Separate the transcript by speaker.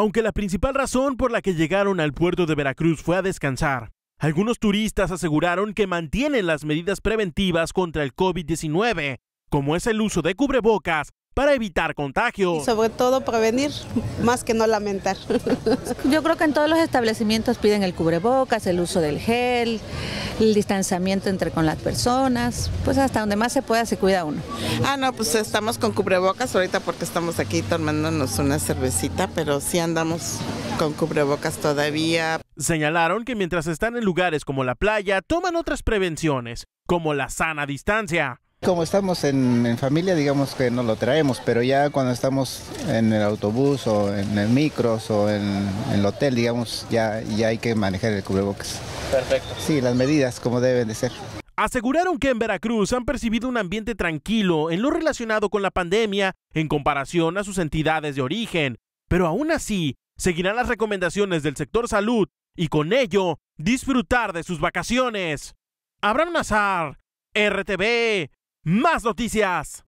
Speaker 1: Aunque la principal razón por la que llegaron al puerto de Veracruz fue a descansar, algunos turistas aseguraron que mantienen las medidas preventivas contra el COVID-19, como es el uso de cubrebocas para evitar contagio. Y
Speaker 2: sobre todo prevenir, más que no lamentar. Yo creo que en todos los establecimientos piden el cubrebocas, el uso del gel, el distanciamiento entre con las personas, pues hasta donde más se pueda se cuida uno.
Speaker 3: Ah, no, pues estamos con cubrebocas ahorita porque estamos aquí
Speaker 1: tomándonos una cervecita, pero sí andamos con cubrebocas todavía. Señalaron que mientras están en lugares como la playa, toman otras prevenciones, como la sana distancia.
Speaker 4: Como estamos en, familia, digamos que no lo traemos, pero ya cuando estamos en el autobús o en el micros o en, el hotel, digamos, ya, ya hay que manejar el cubrebocas. Perfecto. Sí, las medidas como deben de ser.
Speaker 1: Aseguraron que en Veracruz han percibido un ambiente tranquilo en lo relacionado con la pandemia en comparación a sus entidades de origen, pero aún así seguirán las recomendaciones del sector salud y con ello disfrutar de sus vacaciones. Abraham Nazar, RTV, más noticias.